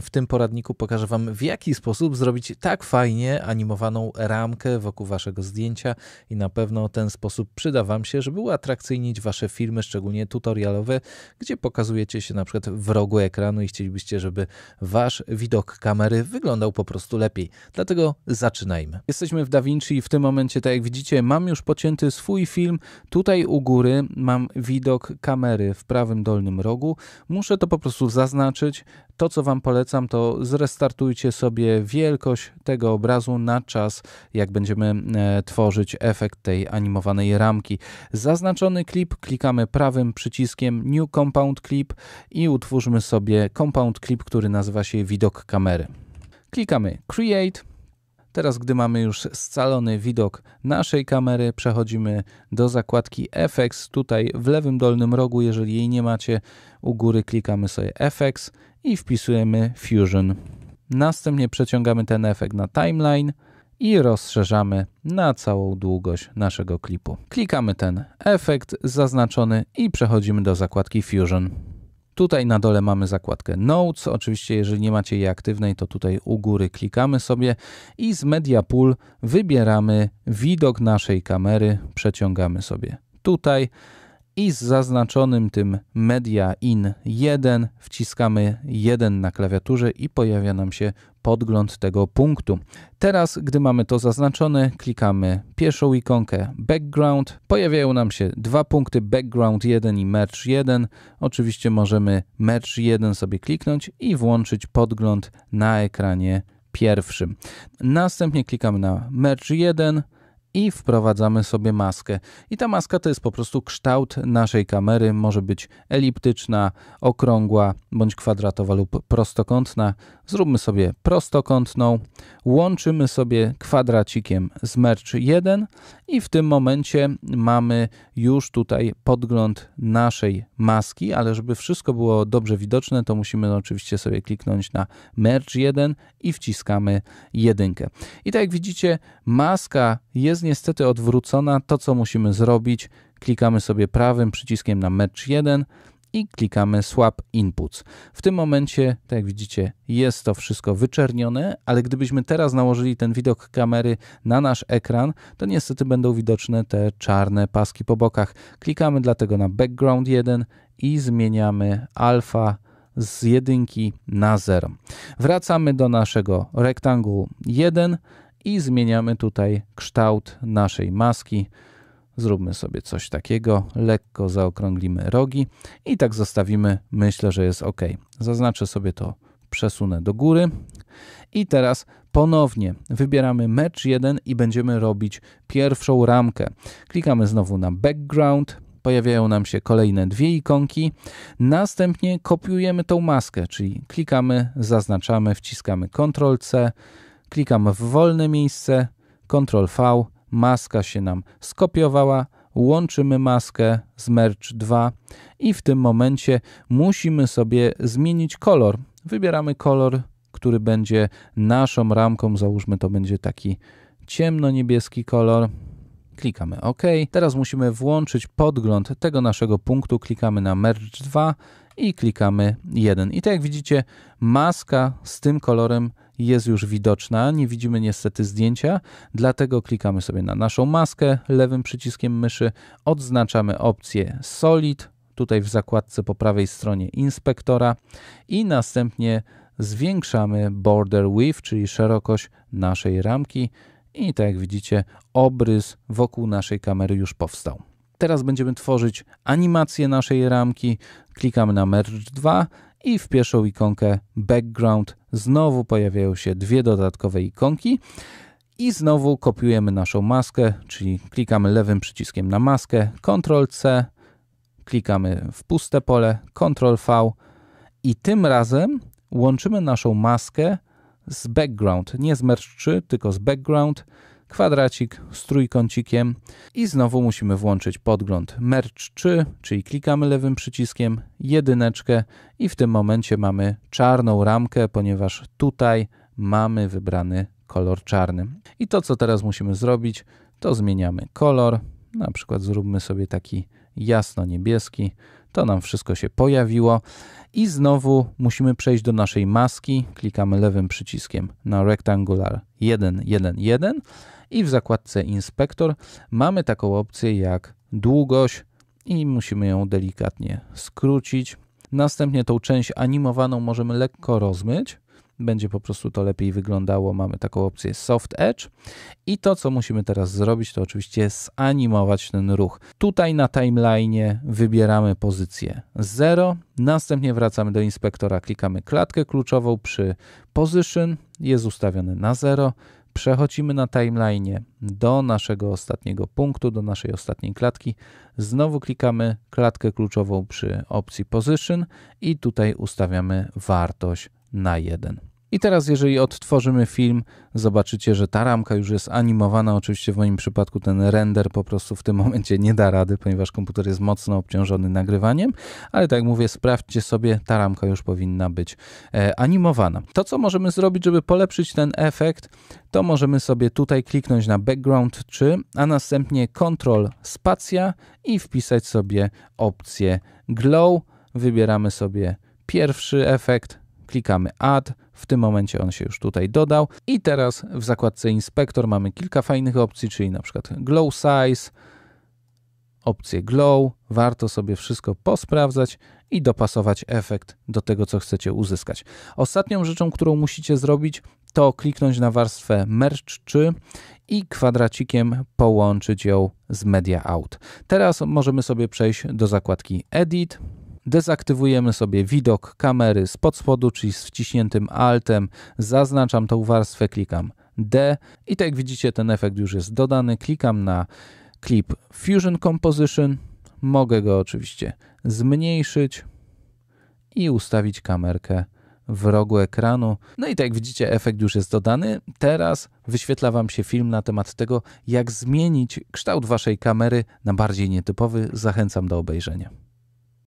W tym poradniku pokażę Wam, w jaki sposób zrobić tak fajnie animowaną ramkę wokół Waszego zdjęcia i na pewno ten sposób przyda Wam się, żeby uatrakcyjnić Wasze filmy, szczególnie tutorialowe, gdzie pokazujecie się na przykład w rogu ekranu i chcielibyście, żeby Wasz widok kamery wyglądał po prostu lepiej. Dlatego zaczynajmy. Jesteśmy w DaVinci i w tym momencie, tak jak widzicie, mam już pocięty swój film. Tutaj u góry mam widok kamery w prawym dolnym rogu. Muszę to po prostu zaznaczyć. To, co Wam polecam, polecam, to zrestartujcie sobie wielkość tego obrazu na czas, jak będziemy e, tworzyć efekt tej animowanej ramki. Zaznaczony klip klikamy prawym przyciskiem New Compound Clip i utwórzmy sobie compound clip, który nazywa się widok kamery. Klikamy Create Teraz, gdy mamy już scalony widok naszej kamery, przechodzimy do zakładki FX. Tutaj w lewym dolnym rogu, jeżeli jej nie macie, u góry klikamy sobie FX i wpisujemy Fusion. Następnie przeciągamy ten efekt na timeline i rozszerzamy na całą długość naszego klipu. Klikamy ten efekt zaznaczony i przechodzimy do zakładki Fusion. Tutaj na dole mamy zakładkę Notes. Oczywiście, jeżeli nie macie jej aktywnej, to tutaj u góry klikamy sobie i z Media Pool wybieramy widok naszej kamery, przeciągamy sobie tutaj i z zaznaczonym tym Media In 1 wciskamy 1 na klawiaturze i pojawia nam się podgląd tego punktu. Teraz, gdy mamy to zaznaczone, klikamy pierwszą ikonkę Background. Pojawiają nam się dwa punkty Background 1 i Merge 1. Oczywiście możemy Merge 1 sobie kliknąć i włączyć podgląd na ekranie pierwszym. Następnie klikamy na Merge 1 i wprowadzamy sobie maskę. I ta maska to jest po prostu kształt naszej kamery. Może być eliptyczna, okrągła, bądź kwadratowa lub prostokątna. Zróbmy sobie prostokątną. Łączymy sobie kwadracikiem z merch 1 i w tym momencie mamy już tutaj podgląd naszej maski, ale żeby wszystko było dobrze widoczne, to musimy oczywiście sobie kliknąć na merch 1 i wciskamy jedynkę. I tak jak widzicie, maska jest niestety odwrócona. To, co musimy zrobić, klikamy sobie prawym przyciskiem na Match 1 i klikamy Swap Inputs. W tym momencie, tak jak widzicie, jest to wszystko wyczernione, ale gdybyśmy teraz nałożyli ten widok kamery na nasz ekran, to niestety będą widoczne te czarne paski po bokach. Klikamy dlatego na Background 1 i zmieniamy alfa z jedynki na 0. Wracamy do naszego Rectangle 1, i zmieniamy tutaj kształt naszej maski. Zróbmy sobie coś takiego, lekko zaokrąglimy rogi i tak zostawimy, myślę, że jest ok. Zaznaczę sobie to, przesunę do góry i teraz ponownie wybieramy mecz 1 i będziemy robić pierwszą ramkę. Klikamy znowu na background, pojawiają nam się kolejne dwie ikonki. Następnie kopiujemy tą maskę, czyli klikamy, zaznaczamy, wciskamy Ctrl C, klikam w wolne miejsce, Ctrl V, maska się nam skopiowała, łączymy maskę z Merge 2 i w tym momencie musimy sobie zmienić kolor. Wybieramy kolor, który będzie naszą ramką, załóżmy to będzie taki ciemno-niebieski kolor. Klikamy OK. Teraz musimy włączyć podgląd tego naszego punktu. Klikamy na Merge 2 i klikamy 1. I tak jak widzicie, maska z tym kolorem jest już widoczna. Nie widzimy niestety zdjęcia, dlatego klikamy sobie na naszą maskę lewym przyciskiem myszy, odznaczamy opcję Solid, tutaj w zakładce po prawej stronie inspektora i następnie zwiększamy border width, czyli szerokość naszej ramki i tak jak widzicie obrys wokół naszej kamery już powstał. Teraz będziemy tworzyć animację naszej ramki. Klikamy na Merge 2 i w pierwszą ikonkę background znowu pojawiają się dwie dodatkowe ikonki i znowu kopiujemy naszą maskę, czyli klikamy lewym przyciskiem na maskę, Ctrl C, klikamy w puste pole, Ctrl V i tym razem łączymy naszą maskę z background, nie z merge 3, tylko z background kwadracik z trójkącikiem i znowu musimy włączyć podgląd merge 3, czyli klikamy lewym przyciskiem, jedyneczkę i w tym momencie mamy czarną ramkę, ponieważ tutaj mamy wybrany kolor czarny. I to, co teraz musimy zrobić, to zmieniamy kolor, na przykład zróbmy sobie taki jasno-niebieski, to nam wszystko się pojawiło. I znowu musimy przejść do naszej maski, klikamy lewym przyciskiem na Rectangular 111 i w zakładce inspektor mamy taką opcję jak długość i musimy ją delikatnie skrócić. Następnie tą część animowaną możemy lekko rozmyć. Będzie po prostu to lepiej wyglądało. Mamy taką opcję Soft Edge. I to, co musimy teraz zrobić, to oczywiście zanimować ten ruch. Tutaj na timeline wybieramy pozycję 0. Następnie wracamy do inspektora, klikamy klatkę kluczową przy Position. Jest ustawiony na 0. Przechodzimy na timeline do naszego ostatniego punktu, do naszej ostatniej klatki. Znowu klikamy klatkę kluczową przy opcji Position i tutaj ustawiamy wartość na 1. I teraz, jeżeli odtworzymy film, zobaczycie, że ta ramka już jest animowana. Oczywiście w moim przypadku ten render po prostu w tym momencie nie da rady, ponieważ komputer jest mocno obciążony nagrywaniem, ale tak jak mówię, sprawdźcie sobie, ta ramka już powinna być e, animowana. To, co możemy zrobić, żeby polepszyć ten efekt, to możemy sobie tutaj kliknąć na background 3, a następnie Ctrl spacja i wpisać sobie opcję glow. Wybieramy sobie pierwszy efekt, klikamy add, w tym momencie on się już tutaj dodał. I teraz w zakładce Inspektor mamy kilka fajnych opcji, czyli na przykład Glow Size, opcję Glow. Warto sobie wszystko posprawdzać i dopasować efekt do tego, co chcecie uzyskać. Ostatnią rzeczą, którą musicie zrobić, to kliknąć na warstwę Merch 3 i kwadracikiem połączyć ją z Media Out. Teraz możemy sobie przejść do zakładki Edit, dezaktywujemy sobie widok kamery spod spodu, czyli z wciśniętym altem, zaznaczam tą warstwę, klikam D i tak jak widzicie ten efekt już jest dodany, klikam na klip Fusion Composition, mogę go oczywiście zmniejszyć i ustawić kamerkę w rogu ekranu. No i tak jak widzicie, efekt już jest dodany. Teraz wyświetla Wam się film na temat tego, jak zmienić kształt Waszej kamery na bardziej nietypowy. Zachęcam do obejrzenia.